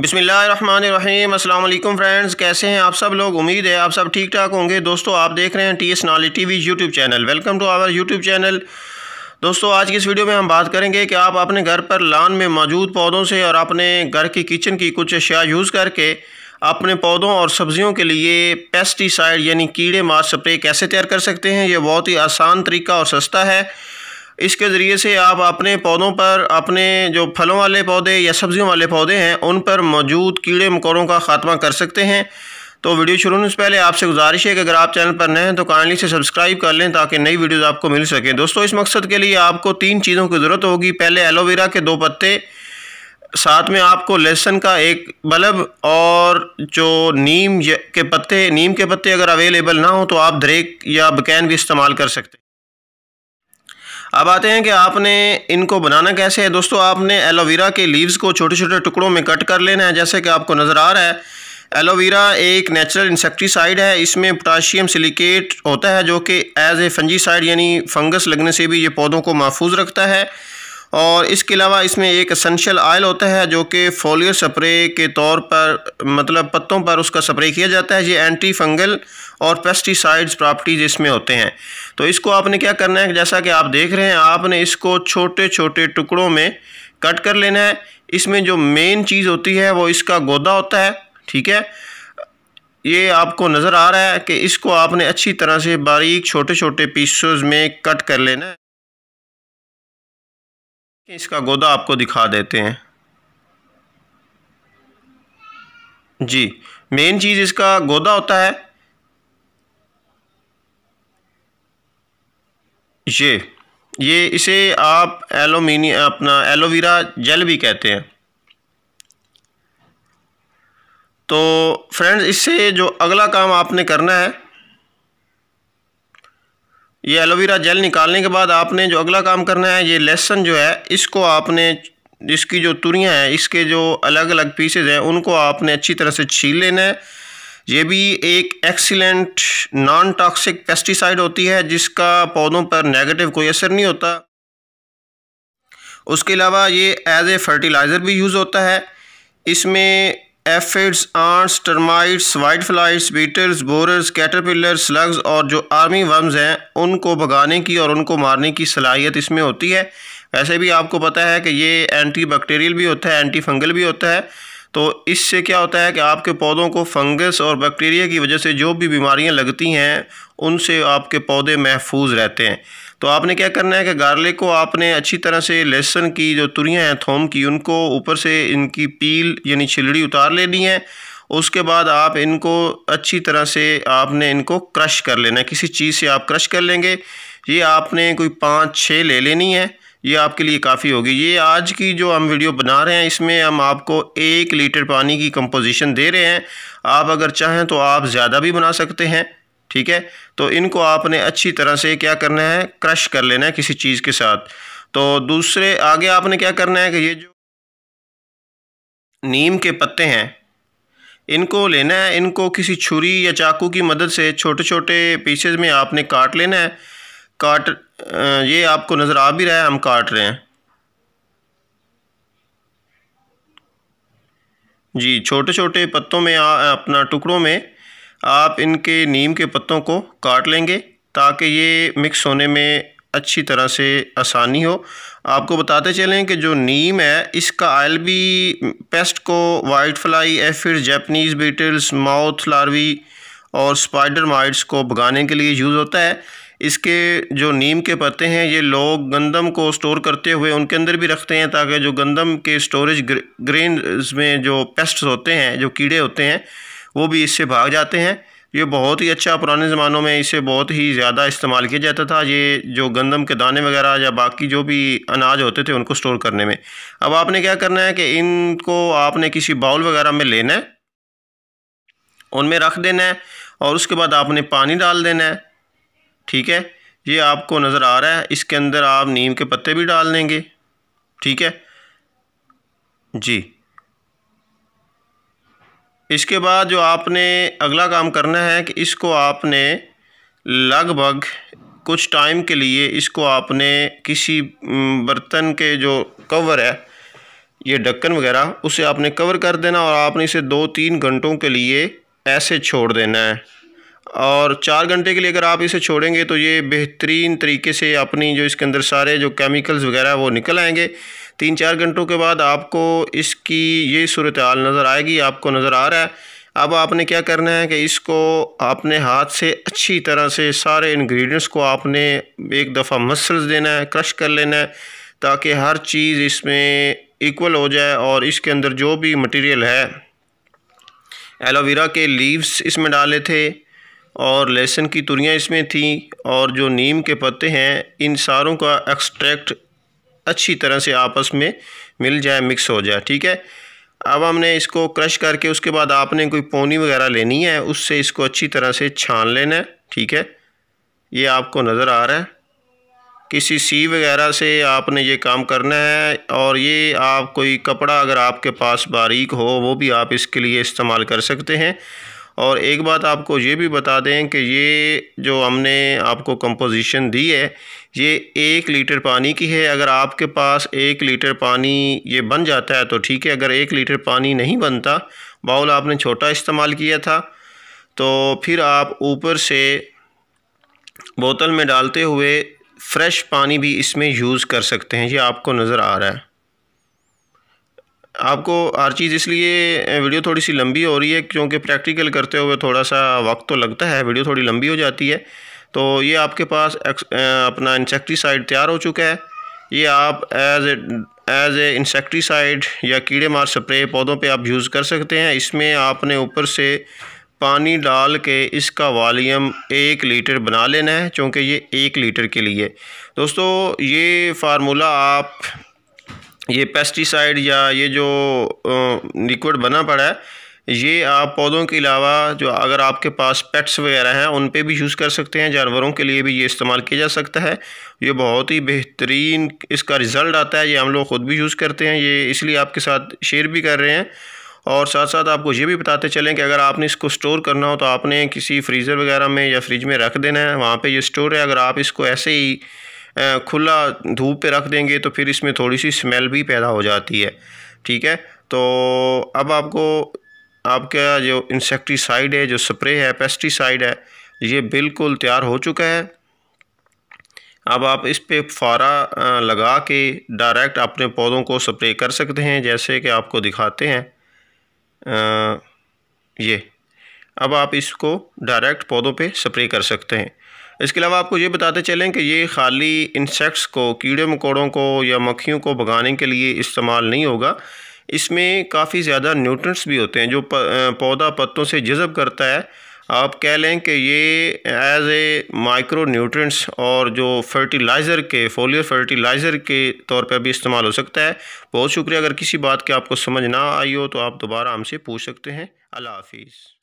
बिसमीम फ्रेंड्स कैसे हैं आप सब लोग उम्मीद है आप सब ठीक ठाक होंगे दोस्तों आप देख रहे हैं टी एस नाली T V YouTube channel welcome to our YouTube channel दोस्तों आज की इस वीडियो में हम बात करेंगे कि आप अपने घर पर लान में मौजूद पौधों से और अपने घर की किचन की कुछ अशिया यूज़ करके अपने पौधों और सब्जियों के लिए पेस्टिसाइड यानी कीड़े मार स्प्रे कैसे तैयार कर सकते हैं ये बहुत ही आसान तरीका और सस्ता है इसके ज़रिए से आप अपने पौधों पर अपने जो फलों वाले पौधे या सब्जियों वाले पौधे हैं उन पर मौजूद कीड़े मकोड़ों का ख़ात्मा कर सकते हैं तो वीडियो शुरू होने से पहले आपसे गुजारिश है कि अगर आप चैनल पर नए हैं तो काइंडली से सब्सक्राइब कर लें ताकि नई वीडियोस आपको मिल सकें दोस्तों इस मकसद के लिए आपको तीन चीज़ों की ज़रूरत होगी पहले एलोवेरा के दो पत्ते साथ में आपको लहसुन का एक बल्ब और जो नीम के पत्ते नीम के पत्ते अगर अवेलेबल ना हो तो आप ड्रेक या बकैन भी इस्तेमाल कर सकते हैं अब आते हैं कि आपने इनको बनाना कैसे है दोस्तों आपने एलोवेरा के लीव्स को छोटे छोटे टुकड़ों में कट कर लेना है जैसे कि आपको नज़र आ रहा है एलोवेरा एक नेचुरल इंसेक्टिसाइड है इसमें पोटाशियम सिलिकेट होता है जो कि एज ए फंजीसाइड यानी फंगस लगने से भी ये पौधों को महफूज रखता है और इसके अलावा इसमें एक असेंशियल आयल होता है जो कि फोलियर स्प्रे के तौर पर मतलब पत्तों पर उसका स्प्रे किया जाता है ये एंटी फंगल और पेस्टिसाइड्स प्रॉपर्टीज इसमें होते हैं तो इसको आपने क्या करना है जैसा कि आप देख रहे हैं आपने इसको छोटे छोटे टुकड़ों में कट कर लेना है इसमें जो मेन चीज़ होती है वो इसका गोदा होता है ठीक है ये आपको नज़र आ रहा है कि इसको आपने अच्छी तरह से बारीक छोटे छोटे पीसेस में कट कर लेना है इसका गोदा आपको दिखा देते हैं जी मेन चीज़ इसका गोदा होता है ये ये इसे आप एलोमिनी अपना एलोवेरा जेल भी कहते हैं तो फ्रेंड्स इससे जो अगला काम आपने करना है ये एलोवेरा जेल निकालने के बाद आपने जो अगला काम करना है ये लहसन जो है इसको आपने इसकी जो तुरियाँ हैं इसके जो अलग अलग पीसेज हैं उनको आपने अच्छी तरह से छील लेना है ये भी एक एक्सीलेंट नॉन टॉक्सिक पेस्टिसाइड होती है जिसका पौधों पर नेगेटिव कोई असर नहीं होता उसके अलावा ये एज ए फर्टिलाइज़र भी यूज़ होता है इसमें aphids ants termites white flights beetles borers caterpillar slugs और जो आर्मी वर्म्स हैं उनको भगाने की और उनको मारने की सलाहियत इसमें होती है वैसे भी आपको पता है कि ये एंटी बैक्टीरियल भी होता है एंटी फंगल भी होता है तो इससे क्या होता है कि आपके पौधों को फंगस और बैक्टीरिया की वजह से जो भी बीमारियां लगती हैं उनसे आपके पौधे महफूज रहते हैं तो आपने क्या करना है कि गार्लिक को आपने अच्छी तरह से लहसुन की जो तुरियाँ हैं थोम की उनको ऊपर से इनकी पील यानी छिलड़ी उतार लेनी है उसके बाद आप इनको अच्छी तरह से आपने इनको क्रश कर लेना है किसी चीज़ से आप क्रश कर लेंगे ये आपने कोई पाँच छः ले लेनी है ये आपके लिए काफ़ी होगी ये आज की जो हम वीडियो बना रहे हैं इसमें हम आपको एक लीटर पानी की कंपोजिशन दे रहे हैं आप अगर चाहें तो आप ज़्यादा भी बना सकते हैं ठीक है तो इनको आपने अच्छी तरह से क्या करना है क्रश कर लेना है किसी चीज़ के साथ तो दूसरे आगे आपने क्या करना है कि ये जो नीम के पत्ते हैं इनको लेना है इनको किसी छुरी या चाकू की मदद से छोटे छोटे पीसेज में आपने काट लेना है काट ये आपको नज़र आ भी रहा है हम काट रहे हैं जी छोटे छोटे पत्तों में आ, अपना टुकड़ों में आप इनके नीम के पत्तों को काट लेंगे ताकि ये मिक्स होने में अच्छी तरह से आसानी हो आपको बताते चलें कि जो नीम है इसका आयल भी पेस्ट को वाइट फ्लाई फिर जैपनीज़ बीटल्स माउथ लार्वी और स्पाइडर माइट्स को भगाने के लिए यूज़ होता है इसके जो नीम के पत्ते हैं ये लोग गंदम को स्टोर करते हुए उनके अंदर भी रखते हैं ताकि जो गंदम के स्टोरेज ग्रेन में जो पेस्ट्स होते हैं जो कीड़े होते हैं वो भी इससे भाग जाते हैं ये बहुत ही अच्छा पुराने ज़मानों में इसे बहुत ही ज़्यादा इस्तेमाल किया जाता था ये जो गंदम के दाने वगैरह या बाकी जो भी अनाज होते थे उनको स्टोर करने में अब आपने क्या करना है कि इनको आपने किसी बाउल वगैरह में लेना है उनमें रख देना है और उसके बाद आपने पानी डाल देना है ठीक है ये आपको नज़र आ रहा है इसके अंदर आप नीम के पत्ते भी डाल देंगे ठीक है जी इसके बाद जो आपने अगला काम करना है कि इसको आपने लगभग कुछ टाइम के लिए इसको आपने किसी बर्तन के जो कवर है ये ढक्कन वगैरह उसे आपने कवर कर देना और आपने इसे दो तीन घंटों के लिए ऐसे छोड़ देना है और चार घंटे के लिए अगर आप इसे छोड़ेंगे तो ये बेहतरीन तरीके से अपनी जो इसके अंदर सारे जो केमिकल्स वगैरह वो निकल आएंगे तीन चार घंटों के बाद आपको इसकी ये सूरत हाल नज़र आएगी आपको नज़र आ रहा है अब आपने क्या करना है कि इसको आपने हाथ से अच्छी तरह से सारे इन्ग्रीडियंट्स को आपने एक दफ़ा मसल्स देना है क्रश कर लेना है ताकि हर चीज़ इसमें इक्वल हो जाए और इसके अंदर जो भी मटेरियल है एलोवेरा के लीव्स इसमें डाले थे और लहसुन की तुरियाँ इसमें थी और जो नीम के पत्ते हैं इन सारों का एक्सट्रैक्ट अच्छी तरह से आपस में मिल जाए मिक्स हो जाए ठीक है अब हमने इसको क्रश करके उसके बाद आपने कोई पोनी वगैरह लेनी है उससे इसको अच्छी तरह से छान लेना है ठीक है ये आपको नज़र आ रहा है किसी सी वगैरह से आपने ये काम करना है और ये आप कोई कपड़ा अगर आपके पास बारीक हो वो भी आप इसके लिए इस्तेमाल कर सकते हैं और एक बात आपको ये भी बता दें कि ये जो हमने आपको कंपोजिशन दी है ये एक लीटर पानी की है अगर आपके पास एक लीटर पानी ये बन जाता है तो ठीक है अगर एक लीटर पानी नहीं बनता बाउल आपने छोटा इस्तेमाल किया था तो फिर आप ऊपर से बोतल में डालते हुए फ़्रेश पानी भी इसमें यूज़ कर सकते हैं ये आपको नज़र आ रहा है आपको हर चीज़ इसलिए वीडियो थोड़ी सी लंबी हो रही है क्योंकि प्रैक्टिकल करते हुए थोड़ा सा वक्त तो लगता है वीडियो थोड़ी लंबी हो जाती है तो ये आपके पास अपना इंसेक्टीसाइड तैयार हो चुका है ये आप एज एज ए इंसेक्टीसाइड या कीड़े मार स्प्रे पौधों पे आप यूज़ कर सकते हैं इसमें आपने ऊपर से पानी डाल के इसका वॉलीम एक लीटर बना लेना है क्योंकि ये एक लीटर के लिए दोस्तों ये फार्मूला आप ये पेस्टिसाइड या ये जो लिक्विड बना पड़ा है ये आप पौधों के अलावा जो अगर आपके पास पेट्स वगैरह हैं उन पे भी यूज़ कर सकते हैं जानवरों के लिए भी ये इस्तेमाल किया जा सकता है ये बहुत ही बेहतरीन इसका रिज़ल्ट आता है ये हम लोग ख़ुद भी यूज़ करते हैं ये इसलिए आपके साथ शेयर भी कर रहे हैं और साथ साथ आपको ये भी बताते चलें कि अगर आपने इसको स्टोर करना हो तो आपने किसी फ्रीज़र वगैरह में या फ्रिज में रख देना है वहाँ पर ये स्टोर है अगर आप इसको ऐसे ही खुला धूप पे रख देंगे तो फिर इसमें थोड़ी सी स्मेल भी पैदा हो जाती है ठीक है तो अब आपको आपका जो इंसेक्टिसाइड है जो स्प्रे है पेस्टिसाइड है ये बिल्कुल तैयार हो चुका है अब आप इस पे फारा लगा के डायरेक्ट अपने पौधों को स्प्रे कर सकते हैं जैसे कि आपको दिखाते हैं आ, ये अब आप इसको डायरेक्ट पौधों पे स्प्रे कर सकते हैं इसके अलावा आपको ये बताते चलें कि ये खाली इंसेक्ट्स को कीड़े मकोड़ों को या मक्खियों को भगाने के लिए इस्तेमाल नहीं होगा इसमें काफ़ी ज़्यादा न्यूट्रंट्स भी होते हैं जो पौधा पत्तों से जज़ब करता है आप कह लें कि ये एज ए माइक्रो न्यूट्रंट्स और जो फर्टिलाइज़र के फोलियो फर्टिलाइज़र के तौर पर भी इस्तेमाल हो सकता है बहुत शुक्रिया अगर किसी बात की आपको समझ ना आई हो तो आप दोबारा हमसे पूछ सकते हैं अल्लाह हाफिज़